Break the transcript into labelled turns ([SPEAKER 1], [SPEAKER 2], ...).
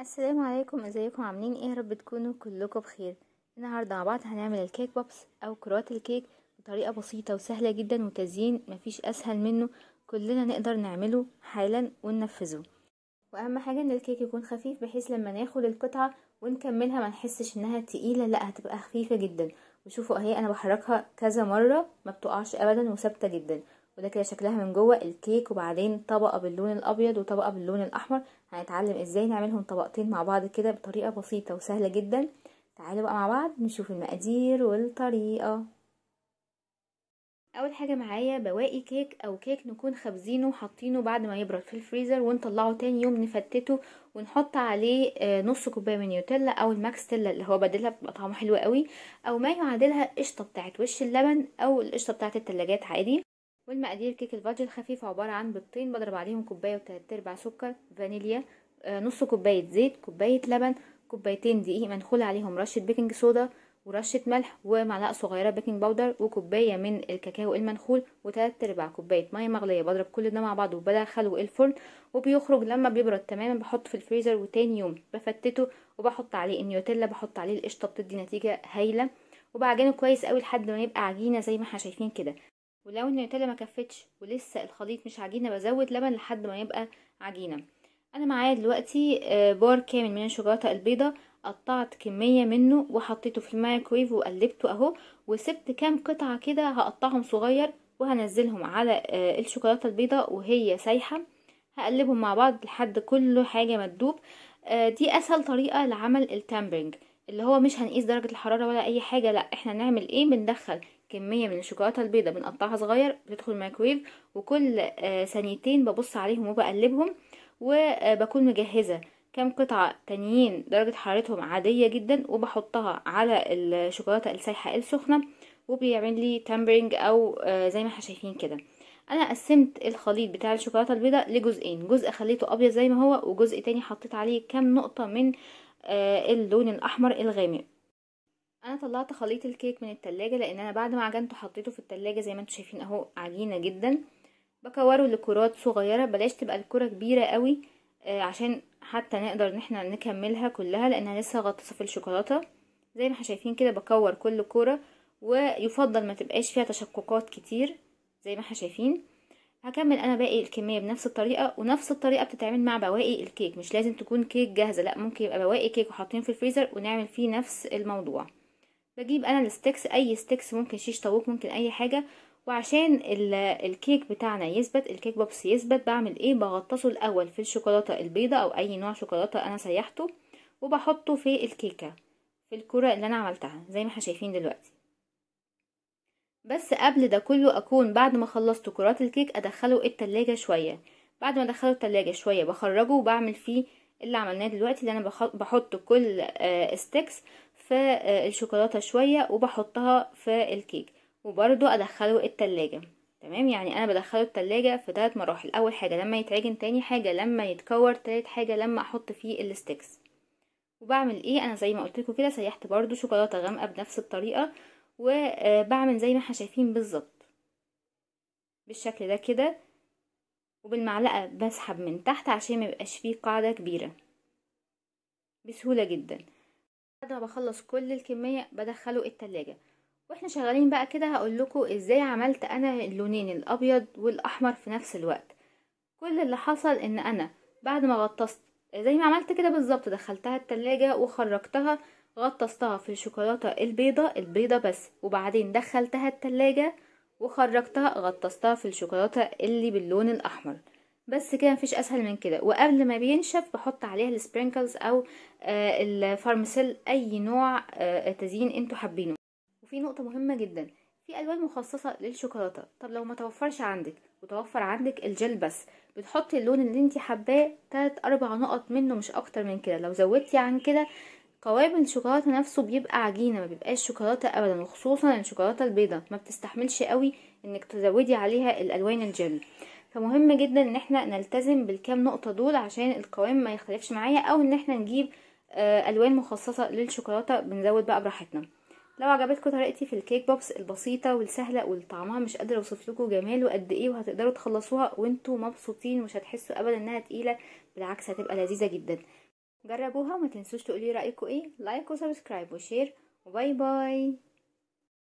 [SPEAKER 1] السلام عليكم ازيكم عاملين ايه يا رب تكونوا كلكم بخير النهارده مع بعض هنعمل الكيك بوبس او كرات الكيك بطريقه بسيطه وسهله جدا وتزيين مفيش اسهل منه كلنا نقدر نعمله حالا وننفذه واهم حاجه ان الكيك يكون خفيف بحيث لما ناخد القطعه ونكملها ما نحسش انها تقيله لا هتبقى خفيفه جدا وشوفوا اهي انا بحركها كذا مره ما بتقعش ابدا وثابته جدا وده كده شكلها من جوه الكيك وبعدين طبقه باللون الابيض وطبقه باللون الاحمر هنتعلم ازاي نعملهم طبقتين مع بعض كده بطريقه بسيطه وسهله جدا تعالوا بقى مع بعض نشوف المقادير والطريقه اول حاجه معايا بواقي كيك او كيك نكون خابزينه وحاطينه بعد ما يبرد في الفريزر ونطلعه تاني يوم نفتته ونحط عليه آه، نص كوبايه من نيوتيلا او الماكستيلا اللي هو بدلها بيبقى طعمه حلو قوي او ما يعادلها قشطه بتاعه وش اللبن او القشطه بتاعه التلاجات عادي والمقادير كيك الفادج الخفيف عبارة عن بيضتين بضرب عليهم كوباية وتلات ارباع سكر فانيليا آه، نص كوباية زيت كوباية لبن كوبايتين دقيق منخول عليهم رشة بيكنج صودا ورشة ملح ومعلقة صغيرة بيكنج باودر وكوباية من الكاكاو المنخول وتلات ارباع كوباية مية مغلية بضرب كل ده مع بعضه وبدخله الفرن وبيخرج لما بيبرد تماما بحطه في الفريزر وتاني يوم بفتته وبحط عليه النيوتيلا بحط عليه القشطة بتدي نتيجة هايلة وبعجنه كويس قوي لحد ما يبقى عجينة زي ما احنا شايفين كده ولو النيوتيلا ما كفتش ولسه الخليط مش عجينه بزود لبن لحد ما يبقى عجينه انا معايا دلوقتي آه، بار كامل من الشوكولاته البيضه قطعت كميه منه وحطيته في الميكرويف وقلبته اهو وسبت كام قطعه كده هقطعهم صغير وهنزلهم على آه، الشوكولاته البيضه وهي سايحه هقلبهم مع بعض لحد كل حاجه ما تدوب آه، دي اسهل طريقه لعمل التامبرنج اللي هو مش هنقيس درجه الحراره ولا اي حاجه لا احنا نعمل ايه بندخل كمية من الشوكولاتة البيضة بنقطعها صغير بتدخل الميكرويف وكل آه، ثانيتين ببص عليهم وبقلبهم وبكون مجهزة كام قطعة تانيين درجة حرارتهم عادية جدا وبحطها على الشوكولاتة السايحة السخنة وبيعمل لي تامبرينج او آه، زي ما احنا شايفين كده انا قسمت الخليط بتاع الشوكولاته البيضاء لجزئين جزء خليته ابيض زي ما هو وجزء تاني حطيت عليه كام نقطه من آه، اللون الاحمر الغامق انا طلعت خليط الكيك من التلاجة لان انا بعد ما عجنته حطيته في التلاجة زي ما انتم شايفين اهو عجينة جدا بكوره لكرات صغيرة بلاش تبقى الكرة كبيرة قوي آه، عشان حتى نقدر ان احنا نكملها كلها لانها لسه غطسة في الشوكولاتة زي ما احنا شايفين كده بكور كل كرة ويفضل ما تبقاش فيها تشققات كتير زي ما احنا شايفين هكمل انا باقي الكميه بنفس الطريقه ونفس الطريقه بتتعمل مع بواقي الكيك مش لازم تكون كيك جاهزه لا ممكن يبقى بواقي كيك وحاطين في الفريزر ونعمل فيه نفس الموضوع بجيب انا الستكس اي ستكس ممكن شيش طاووق ممكن اي حاجه وعشان الكيك بتاعنا يثبت الكيك بوبس يثبت بعمل ايه بغطسه الاول في الشوكولاته البيضه او اي نوع شوكولاته انا سيحته وبحطه في الكيكه في الكره اللي انا عملتها زي ما احنا شايفين دلوقتي بس قبل ده كله اكون بعد ما خلصت كرات الكيك ادخله التلاجة شوية بعد ما ادخله التلاجة شوية بخرجه وبعمل فيه اللي عملناه دلوقتي اللي انا بحط كل آه، ستكس في آه، الشوكولاته شويه وبحطها في الكيك وبرده ادخله التلاجة تمام يعني انا بدخله التلاجة في ثلاث مراحل اول حاجه لما يتعجن تاني حاجه لما يتكور تالت حاجه لما احط فيه الستيكس وبعمل ايه انا زي ما قلت لكم كده سيحت برده شوكولاته غامقه بنفس الطريقه وبعمل آه، زي ما احنا شايفين بالظبط بالشكل ده كده وبالمعلقه بسحب من تحت عشان ما فيه قاعده كبيره بسهوله جدا بعد ما بخلص كل الكمية بدخله التلاجة واحنا شغالين بقى كده هقول لكم ازاي عملت انا اللونين الابيض والاحمر في نفس الوقت كل اللي حصل ان انا بعد ما غطست زي ما عملت كده بالظبط دخلتها التلاجة وخرجتها غطستها في الشوكولاتة البيضة البيضة بس وبعدين دخلتها التلاجة وخرجتها غطستها في الشوكولاتة اللي باللون الأحمر بس كده مفيش اسهل من كده وقبل ما بينشف بحط عليها السبرينكلز او آه، الفارمسيل اي نوع آه، تزيين انتوا حابينه وفي نقطه مهمه جدا في الوان مخصصه للشوكولاته طب لو ما توفرش عندك وتوفر عندك الجل بس بتحطي اللون اللي انت حباه تلات اربع نقط منه مش اكتر من كده لو زودتي عن كده قوام الشوكولاته نفسه بيبقى عجينه ما بيبقاش شوكولاته ابدا وخصوصا الشوكولاته البيضه ما بتستحملش قوي انك تزودي عليها الالوان الجل فمهم جدا ان احنا نلتزم بالكام نقطه دول عشان القوام ما يختلفش معايا او ان احنا نجيب آه، الوان مخصصه للشوكولاته بنزود بقى براحتنا لو عجبتكم طريقتي في الكيك بوكس البسيطه والسهله وطعمها مش قادره اوصف لكم جماله قد ايه وهتقدروا تخلصوها وانتوا مبسوطين مش هتحسوا ابدا انها تقيله بالعكس هتبقى لذيذه جدا جربوها وما تنسوش تقولي رايكم ايه لايك وسبسكرايب وشير وباي باي